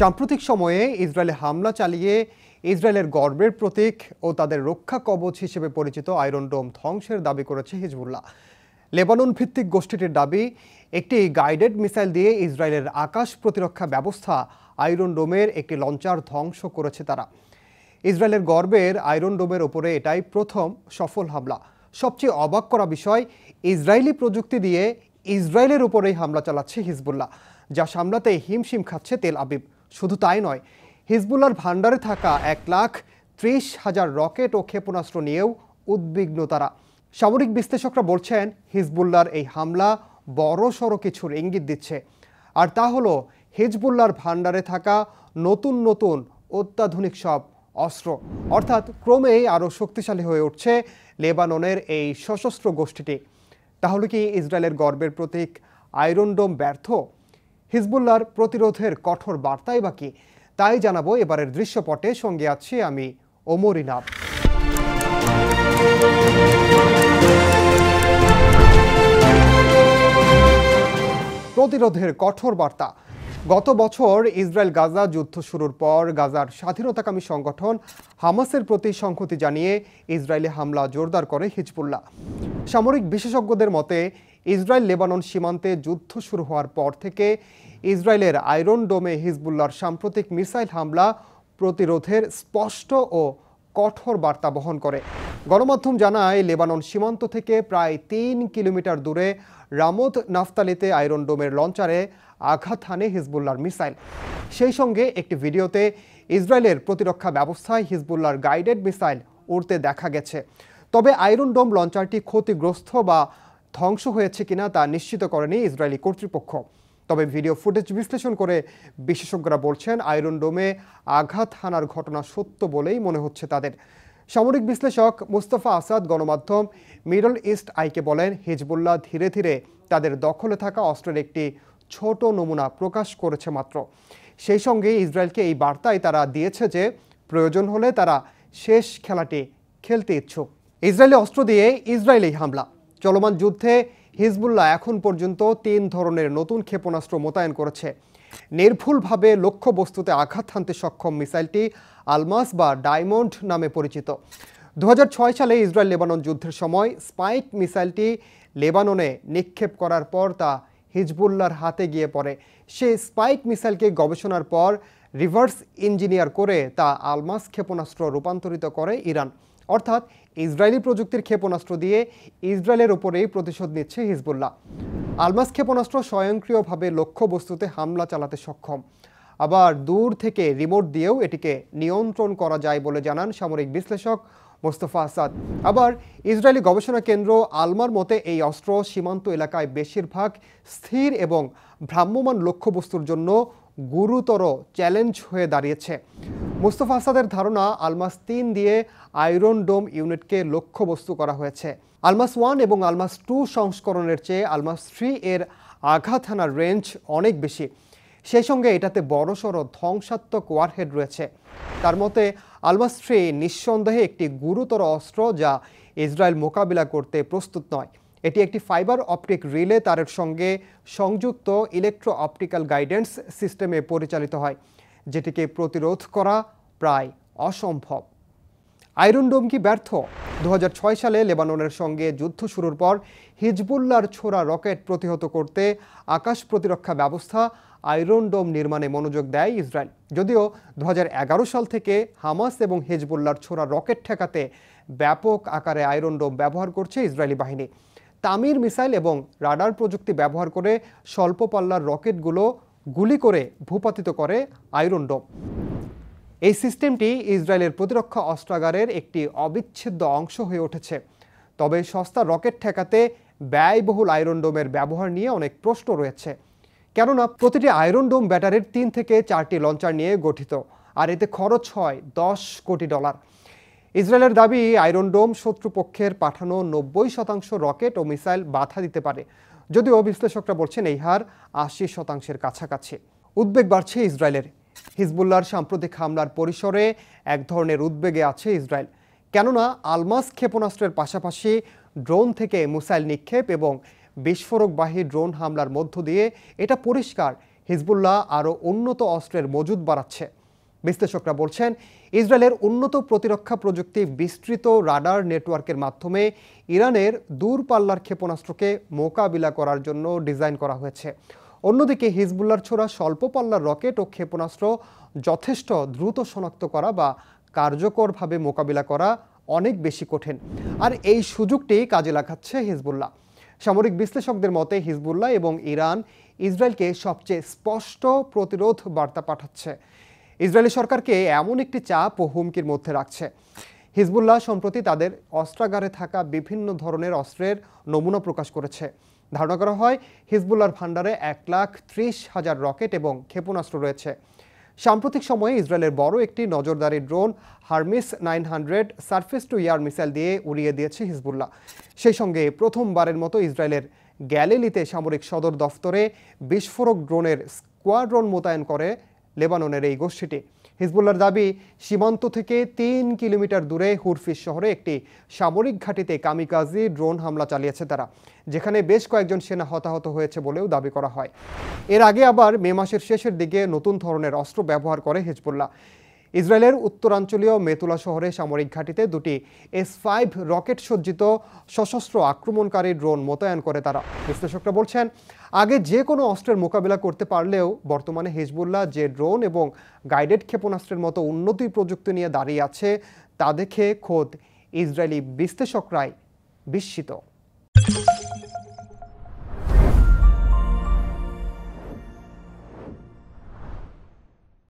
সাম্প্রতিক সময়ে ইসরায়েলে হামলা চালিয়ে ইসরায়েলের গর্বের প্রতীক ও তাদের রক্ষা কবচ হিসেবে পরিচিত আয়রন ডোম ধ্বংসের দাবি করেছে হিজবুল্লাহ লেবানন ভিত্তিক গোষ্ঠীটির দাবি একটি গাইডেড মিসাইল দিয়ে ইসরায়েলের আকাশ প্রতিরক্ষা ব্যবস্থা আয়রন ডোমের একটি লঞ্চার ধ্বংস করেছে তারা ইসরায়েলের গর্বের আয়রন ডোমের ওপরে এটাই প্রথম সফল হামলা সবচেয়ে অবাক করা বিষয় ইসরায়েলি প্রযুক্তি দিয়ে ইসরায়েলের উপরেই হামলা চালাচ্ছে হিজবুল্লাহ যা সামলাতে হিমশিম খাচ্ছে তেল আবিব শুধু তাই নয় হিজবুল্লার ভাণ্ডারে থাকা এক লাখ ত্রিশ হাজার রকেট ও ক্ষেপণাস্ত্র নিয়েও উদ্বিগ্ন তারা সামরিক বিশ্লেষকরা বলছেন হিজবুল্লার এই হামলা বড় সড়ো কিছুর ইঙ্গিত দিচ্ছে আর তা হলো হিজবুল্লার ভাণ্ডারে থাকা নতুন নতুন অত্যাধুনিক সব অস্ত্র অর্থাৎ ক্রমেই আরও শক্তিশালী হয়ে উঠছে লেবাননের এই সশস্ত্র গোষ্ঠীটি তাহলে কি ইসরায়েলের গর্বের প্রতীক আয়রনডোম ব্যর্থ হিজবুল্লার প্রতিরোধের কঠোর বার্তাই বাকি তাই জানাবো এবারের দৃশ্যপটে সঙ্গে আছি আমি ওমরিনাভ প্রতিরোধের কঠোর বার্তা গত বছর ইসরায়েল গাজা যুদ্ধ শুরুর পর গাজার স্বাধীনতাকামী সংগঠন হামাসের প্রতি সংহতি জানিয়ে ইসরায়েলে হামলা জোরদার করে হিজবুল্লাহ সামরিক বিশেষজ্ঞদের মতে ইসরায়েল লেবানন সীমান্তে যুদ্ধ শুরু হওয়ার পর থেকে ইসরায়েলের আয়রন ডোমে হিজবুল্লার সাম্প্রতিক মিসাইল হামলা প্রতিরোধের স্পষ্ট ও কঠোর বার্তা বহন করে গণমাধ্যম জানায় লেবানন সীমান্ত থেকে প্রায় তিন কিলোমিটার দূরে রামত নাফতালিতে আয়রন ডোমের লঞ্চারে আঘাত হানে হিজবুল্লার মিসাইল সেই সঙ্গে একটি ভিডিওতে ইসরায়েলের প্রতিরক্ষা ব্যবস্থায় হিজবুল্লার গাইডেড মিসাইল উড়তে দেখা গেছে তবে আয়রন ডোম লঞ্চারটি ক্ষতিগ্রস্ত বা ধ্বংস হয়েছে কিনা তা নিশ্চিত করেনি ইসরায়েলি কর্তৃপক্ষ তবে ভিডিও ফুটেজ বিশ্লেষণ করে বিশেষজ্ঞরা বলছেন আয়রন ডোমে আঘাত হানার ঘটনা সত্য বলেই মনে হচ্ছে তাদের সামরিক বিশ্লেষক মুস্তফা আসাদ গণমাধ্যম মিডল ইস্ট আইকে বলেন হিজবুল্লাহ ধীরে ধীরে তাদের দখলে থাকা অস্ত্রের একটি ছোট নমুনা প্রকাশ করেছে মাত্র সেই সঙ্গে ইসরায়েলকে এই বার্তায় তারা দিয়েছে যে প্রয়োজন হলে তারা শেষ খেলাটি খেলতে ইচ্ছুক ইসরায়েলি অস্ত্র দিয়ে ইসরায়েলি হামলা চলমান যুদ্ধে হিজবুল্লাহ এখন পর্যন্ত তিন ধরনের নতুন ক্ষেপণাস্ত্র মোতায়েন করেছে নির্ভুলভাবে লক্ষ্যবস্তুতে আঘাত হানতে সক্ষম মিসাইলটি আলমাস বা ডায়মন্ড নামে পরিচিত দু সালে ইসরায়েল লেবানন যুদ্ধের সময় স্পাইক মিসাইলটি লেবাননে নিক্ষেপ করার পর তা হিজবুল্লার হাতে গিয়ে পড়ে সে স্পাইক মিসাইলকে গবেষণার পর রিভার্স ইঞ্জিনিয়ার করে তা আলমাস ক্ষেপণাস্ত্র রূপান্তরিত করে ইরান অর্থাৎ ইসরায়েলি প্রযুক্তির ক্ষেপণাস্ত্র দিয়ে ইসরায়েলের ওপরেই প্রতিশোধ নিচ্ছে হিজবুল্লাহ আলমাস ক্ষেপণাস্ত্র স্বয়ংক্রিয়ভাবে লক্ষ্যবস্তুতে হামলা চালাতে সক্ষম আবার দূর থেকে রিমোট দিয়েও এটিকে নিয়ন্ত্রণ করা যায় বলে জানান সামরিক বিশ্লেষক মোস্তফা আসাদ আবার ইসরায়েলি গবেষণা কেন্দ্র আলমার মতে এই অস্ত্র সীমান্ত এলাকায় বেশিরভাগ স্থির এবং ভ্রাম্যমান লক্ষ্যবস্তুর জন্য গুরুতর চ্যালেঞ্জ হয়ে দাঁড়িয়েছে মুস্তফা আসাদের ধারণা আলমাস তিন দিয়ে আয়রন ডোম ইউনিটকে লক্ষ্যবস্তু করা হয়েছে আলমাস ওয়ান এবং আলমাস টু সংস্করণের চেয়ে আলমাস থ্রি এর আঘাত হানার রেঞ্জ অনেক বেশি সেই সঙ্গে এটাতে বড়সড় ধ্বংসাত্মক ওয়ারহেড রয়েছে তার মতে আলমাস থ্রি নিঃসন্দেহে একটি গুরুতর অস্ত্র যা ইসরায়েল মোকাবিলা করতে প্রস্তুত নয় এটি একটি ফাইবার অপটিক রিলে তারের সঙ্গে সংযুক্ত ইলেকট্রো অপটিক্যাল গাইডেন্স সিস্টেমে পরিচালিত হয় যেটিকে প্রতিরোধ করা প্রায় অসম্ভব আয়রন ডোম কি ব্যর্থ দু সালে লেবাননের সঙ্গে যুদ্ধ শুরুর পর হিজবুল্লার ছোড়া রকেট প্রতিহত করতে আকাশ প্রতিরক্ষা ব্যবস্থা আয়রন ডোম নির্মাণে মনোযোগ দেয় ইসরায়েল যদিও দু সাল থেকে হামাস এবং হিজবুল্লার ছোড়া রকেট ঠেকাতে ব্যাপক আকারে আয়রন ডোম ব্যবহার করছে ইসরায়েলি বাহিনী তামির মিসাইল এবং রাডার প্রযুক্তি ব্যবহার করে স্বল্প পাল্লার রকেটগুলো গুলি করে ভূপাতিত করে আয়রন ডোম এই সিস্টেমটি ইসরায়েলের প্রতিরক্ষা অস্ত্রাগারের একটি অবিচ্ছেদ্য অংশ হয়ে উঠেছে তবে সস্তা রকেট ঠেকাতে ব্যয়বহুল আয়রন ডোমের ব্যবহার নিয়ে অনেক প্রশ্ন রয়েছে কেননা প্রতিটি আয়রন ডোম ব্যাটারির তিন থেকে চারটি লঞ্চার নিয়ে গঠিত আর এতে খরচ হয় দশ কোটি ডলার ইসরায়েলের দাবি আয়রন ডোম শত্রুপক্ষের পাঠানো নব্বই শতাংশ রকেট ও মিসাইল বাধা দিতে পারে যদিও বিশ্লেষকরা বলছেন এই হার আশি শতাংশের কাছাকাছি উদ্বেগ বাড়ছে ইসরায়েলের হিজবুল্লার সাম্প্রতিক হামলার পরিসরে এক ধরনের উদ্বেগে আছে ইসরায়েল কেননা আলমাস ক্ষেপণাস্ত্রের পাশাপাশি ড্রোন থেকে মুসাইল নিক্ষেপ এবং বিস্ফোরকবাহী ড্রোন হামলার মধ্য দিয়ে এটা পরিষ্কার হিজবুল্লাহ আরও উন্নত অস্ত্রের মজুদ বাড়াচ্ছে বিশ্লেষকরা বলছেন ইসরায়েলের উন্নত প্রতিরক্ষা প্রযুক্তি বিস্তৃত রাডার নেটওয়ার্কের মাধ্যমে ইরানের দূরপাল্লার ক্ষেপণাস্ত্রকে মোকাবিলা করার জন্য ডিজাইন করা হয়েছে অন্যদিকে হিজবুল্লার ছোড়া স্বল্প পাল্লার রকেট ও ক্ষেপণাস্ত্র যথেষ্ট দ্রুত শনাক্ত করা বা কার্যকরভাবে মোকাবিলা করা অনেক বেশি কঠিন আর এই সুযোগটি কাজে লাগাচ্ছে হিজবুল্লাহ সামরিক বিশ্লেষকদের মতে হিজবুল্লাহ এবং ইরান ইসরায়েলকে সবচেয়ে স্পষ্ট প্রতিরোধ বার্তা পাঠাচ্ছে ইসরায়েলি সরকারকে এমন একটি চাপ ও হুমকির মধ্যে রাখছে হিজবুল্লাহ সম্প্রতি তাদের অস্ত্রাগারে থাকা বিভিন্ন ধরনের অস্ত্রের নমুনা প্রকাশ করেছে ধারণা করা হয় হিজবুল্লার ভাণ্ডারে এক লাখ ত্রিশ হাজার রকেট এবং ক্ষেপণাস্ত্র রয়েছে সাম্প্রতিক সময়ে ইসরায়েলের বড় একটি নজরদারি drone Hermes nine hundred surface to air missile দিয়ে উড়িয়ে দিয়েছে হিজবুল্লাহ সেই সঙ্গে প্রথমবারের মতো ইসরায়েলের গ্যালিলিতে সামরিক সদর দফতরে বিস্ফোরক ড্রোনের স্কোয়াড্রোন মোতায়েন করে লেবাননের এই গোষ্ঠীটি হিজবুল্লার দাবি সীমান্ত থেকে তিন কিলোমিটার দূরে হুরফিস শহরে একটি সামরিক ঘাঁটিতে কামিকাজি ড্রোন হামলা চালিয়েছে তারা যেখানে বেশ কয়েকজন সেনা হতাহত হয়েছে বলেও দাবি করা হয় এর আগে আবার মে মাসের শেষের দিকে নতুন ধরনের অস্ত্র ব্যবহার করে হিজবুল্লাহ ইসরায়েলের উত্তরাঞ্চলীয় মেতুলা শহরে সামরিক ঘাঁটিতে দুটি এস ফাইভ রকেট সজ্জিত সশস্ত্র আক্রমণকারী ড্রোন মোতায়েন করে তারা বিশ্লেষকরা বলছেন আগে যে কোনো অস্ত্রের মোকাবিলা করতে পারলেও বর্তমানে হিজবুল্লাহ যে ড্রোন এবং গাইডেড ক্ষেপণাস্ত্রের মতো উন্নতি প্রযুক্তি নিয়ে দাঁড়িয়ে আছে তা দেখে খোদ ইসরায়েলি বিশ্লেষকরাই বিস্মিত